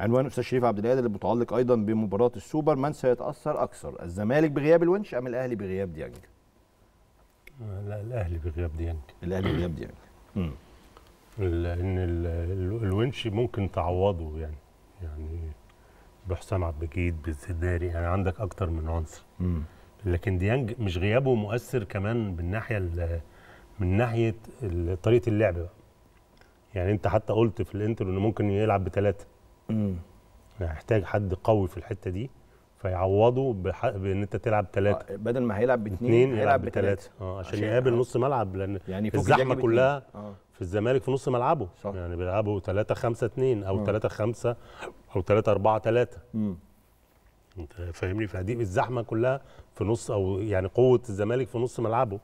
عنوان استاذ شريف عبد القادر المتعلق ايضا بمباراه السوبر من سيتاثر اكثر الزمالك بغياب الونش ام الاهلي بغياب ديانج؟ لا الاهلي بغياب ديانج الاهلي بغياب ديانج امم لان الونش ممكن تعوضه يعني يعني بحسام عبد المجيد بالزداري يعني عندك اكتر من عنصر لكن ديانج مش غيابه مؤثر كمان بالناحيه من ناحيه طريقه اللعب بقى يعني انت حتى قلت في الانتر انه ممكن يلعب بثلاثه امم هيحتاج حد قوي في الحته دي فيعوضه بح... بان انت تلعب ثلاثه آه بدل ما هيلعب باثنين هيلعب بثلاثه اه عشان, عشان يقابل آه. نص ملعب لان يعني الزحمه كلها آه. في الزمالك في نص ملعبه صح. يعني بيلعبوا 3 5 2 او 3 آه. 5 او 3 4 3 انت فاهمني فدي الزحمه كلها في نص او يعني قوه الزمالك في نص ملعبه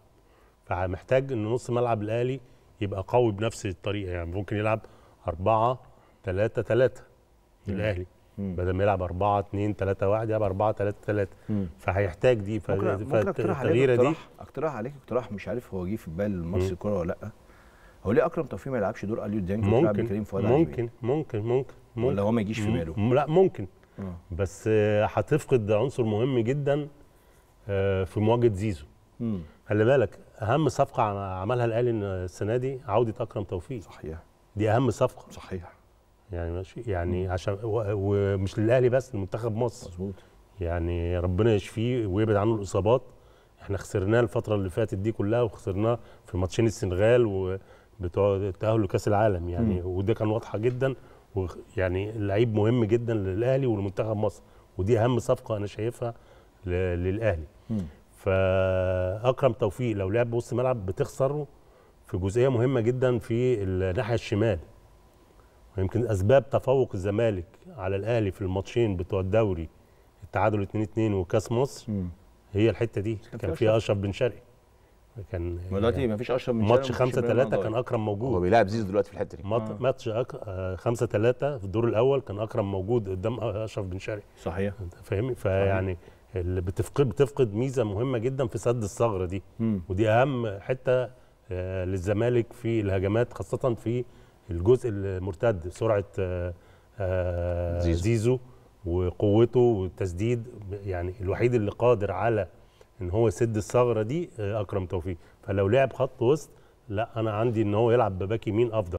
فمحتاج ان نص ملعب الاهلي يبقى قوي بنفس الطريقه يعني ممكن يلعب 4 3 3 الاهلي بدل ما يلعب 4 2 3 1 يلعب 4 3 3 فهيحتاج دي فالتغييره دي اقتراح عليك اقتراح مش عارف هو جه في بال مصر الكوره ولا لا هو ليه اكرم توفيق ما يلعبش دور اليو ديانج ممكن كريم فؤاد ممكن ممكن ممكن ممكن ولا هو ما يجيش في باله لا ممكن مم. آه. بس آه، هتفقد عنصر مهم جدا آه، في مواجهه زيزو خلي بالك اهم صفقه عملها الاهلي السنه دي عوده اكرم توفيق صحيح دي اهم صفقه صحيح يعني ماشي يعني عشان ومش للاهلي بس لمنتخب مصر مظبوط يعني ربنا يشفيه ويبعد عنه الاصابات احنا خسرناه الفتره اللي فاتت دي كلها وخسرناه في ماتشين السنغال وبتوع التاهل لكاس العالم يعني مم. وده كان واضحه جدا ويعني لعيب مهم جدا للاهلي ولمنتخب مصر ودي اهم صفقه انا شايفها للاهلي فاكرم توفيق لو لعب بوسط ملعب بتخسره في جزئيه مهمه جدا في الناحيه الشمال ويمكن اسباب تفوق الزمالك على الاهلي في الماتشين بتوع الدوري التعادل 2-2 وكاس مصر هي الحته دي كان فيها اشرف بن شرقي كان دلوقتي يعني ما فيش اشرف بن شرقي ماتش 5 3 كان اكرم موجود هو بيلعب زيزو دلوقتي في الحته دي آه. ماتش 5 3 آه، في الدور الاول كان اكرم موجود قدام اشرف بن شرقي صحيح انت فاهمني فيعني اللي بتفقد بتفقد ميزه مهمه جدا في سد الثغره دي م. ودي اهم حته آه، للزمالك في الهجمات خاصه في الجزء المرتد سرعه آه، آه، زيزو, زيزو وقوته والتسديد يعني الوحيد اللي قادر على ان هو يسد الثغره دي آه، اكرم توفيق فلو لعب خط وسط لا انا عندي ان هو يلعب بباك يمين افضل